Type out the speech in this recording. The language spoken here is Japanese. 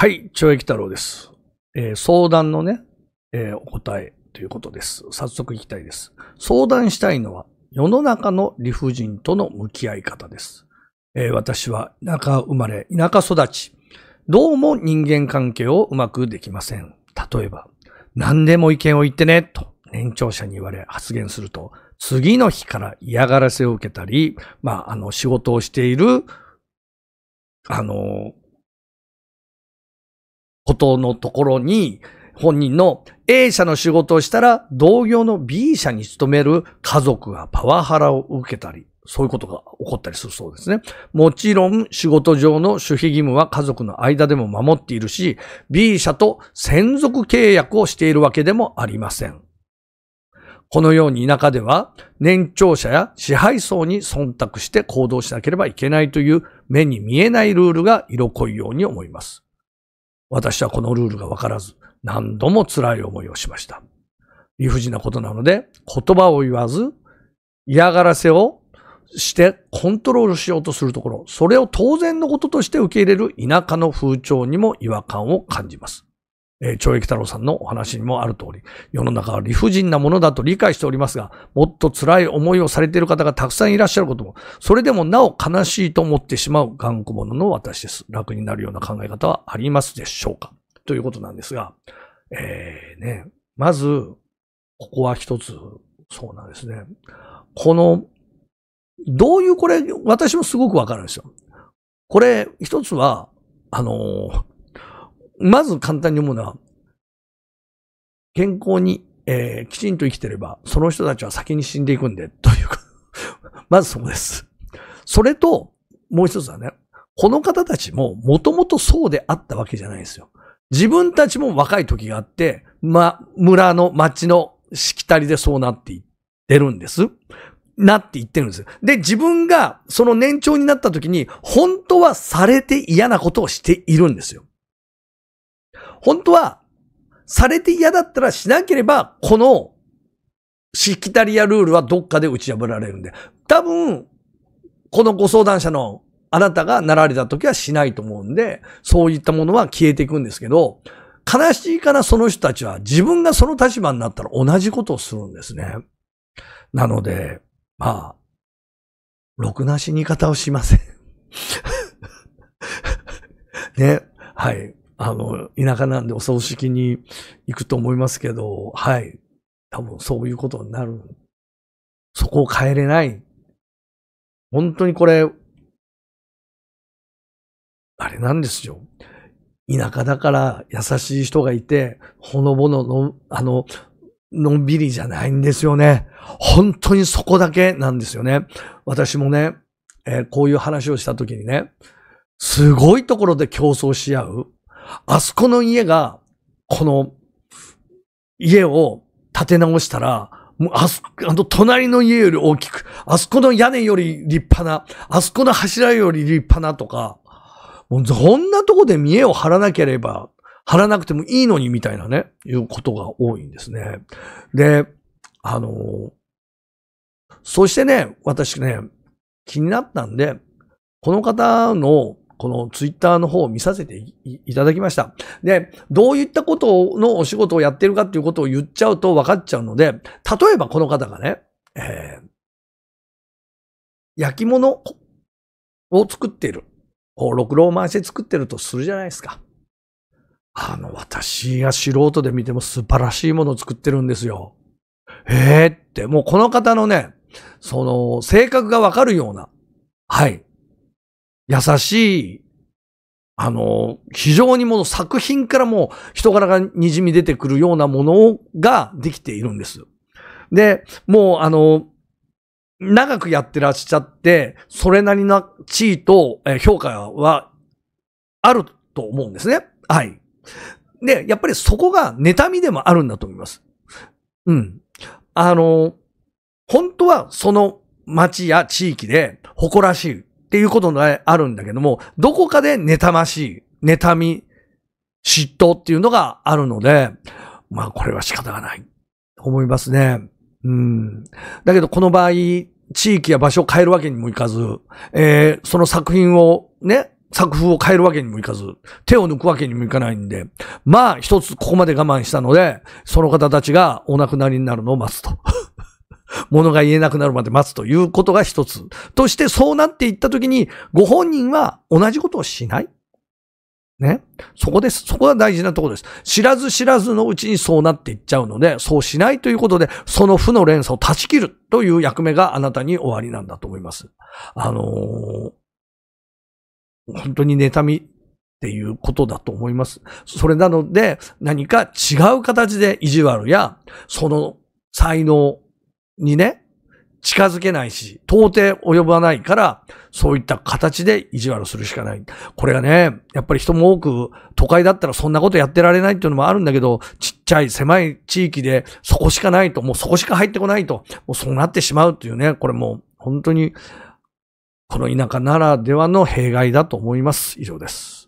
はい、懲役太郎です。えー、相談のね、えー、お答えということです。早速いきたいです。相談したいのは、世の中の理不尽との向き合い方です。えー、私は田舎生まれ、田舎育ち。どうも人間関係をうまくできません。例えば、何でも意見を言ってね、と年長者に言われ発言すると、次の日から嫌がらせを受けたり、まあ、あの、仕事をしている、あの、元のところに、本人の A 社の仕事をしたら、同業の B 社に勤める家族がパワハラを受けたり、そういうことが起こったりするそうですね。もちろん、仕事上の守秘義務は家族の間でも守っているし、B 社と専属契約をしているわけでもありません。このように田舎では、年長者や支配層に忖度して行動しなければいけないという目に見えないルールが色濃いように思います。私はこのルールがわからず、何度も辛い思いをしました。理不尽なことなので、言葉を言わず、嫌がらせをしてコントロールしようとするところ、それを当然のこととして受け入れる田舎の風潮にも違和感を感じます。えー、懲役太郎さんのお話にもある通り、世の中は理不尽なものだと理解しておりますが、もっと辛い思いをされている方がたくさんいらっしゃることも、それでもなお悲しいと思ってしまう頑固者の私です。楽になるような考え方はありますでしょうかということなんですが、えー、ね、まず、ここは一つ、そうなんですね。この、どういうこれ、私もすごくわかるんですよ。これ、一つは、あの、まず簡単に思うのは、健康に、えー、きちんと生きてれば、その人たちは先に死んでいくんで、というか まずそこです。それと、もう一つはね、この方たちももともとそうであったわけじゃないですよ。自分たちも若い時があって、ま、村の町のしきたりでそうなっていってるんです。なって言ってるんです。で、自分がその年長になった時に、本当はされて嫌なことをしているんですよ。本当は、されて嫌だったらしなければ、この、しきたりやルールはどっかで打ち破られるんで。多分、このご相談者のあなたがなられた時はしないと思うんで、そういったものは消えていくんですけど、悲しいからその人たちは自分がその立場になったら同じことをするんですね。なので、まあ、ろくなしに方をしません ね。はい。あの、田舎なんでお葬式に行くと思いますけど、はい。多分そういうことになる。そこを変えれない。本当にこれ、あれなんですよ。田舎だから優しい人がいて、ほのぼのの、あの、のんびりじゃないんですよね。本当にそこだけなんですよね。私もね、えー、こういう話をした時にね、すごいところで競争し合う。あそこの家が、この、家を建て直したら、もうあそ、あの、隣の家より大きく、あそこの屋根より立派な、あそこの柱より立派なとか、もうそんなとこで見栄を張らなければ、張らなくてもいいのにみたいなね、いうことが多いんですね。で、あのそしてね、私ね、気になったんで、この方のこのツイッターの方を見させていただきました。で、どういったことのお仕事をやってるかっていうことを言っちゃうと分かっちゃうので、例えばこの方がね、えー、焼き物を作っている。ろくろを回して作ってるとするじゃないですか。あの、私が素人で見ても素晴らしいものを作ってるんですよ。ええー、って、もうこの方のね、その、性格がわかるような、はい、優しい、あの、非常にもの作品からも人柄が滲み出てくるようなものができているんです。で、もうあの、長くやってらっしゃって、それなりな地位と評価はあると思うんですね。はい。で、やっぱりそこが妬みでもあるんだと思います。うん。あの、本当はその町や地域で誇らしいっていうことがあるんだけども、どこかで妬ましい、妬み、嫉妬っていうのがあるので、まあこれは仕方がない。と思いますね。うん。だけどこの場合、地域や場所を変えるわけにもいかず、えー、その作品をね、作風を変えるわけにもいかず、手を抜くわけにもいかないんで、まあ一つここまで我慢したので、その方たちがお亡くなりになるのを待つと物が言えなくなるまで待つということが一つ。として、そうなっていったときに、ご本人は同じことをしない。ね。そこです。そこが大事なところです。知らず知らずのうちにそうなっていっちゃうので、そうしないということで、その負の連鎖を断ち切るという役目があなたに終わりなんだと思います。あのー、本当に妬みっていうことだと思います。それなので、何か違う形で意地悪や、その才能にね、近づけないし、到底及ばないから、そういった形で意地悪するしかない。これがね、やっぱり人も多く、都会だったらそんなことやってられないっていうのもあるんだけど、ちっちゃい狭い地域でそこしかないと、もうそこしか入ってこないと、もうそうなってしまうっていうね、これもう本当に、この田舎ならではの弊害だと思います。以上です。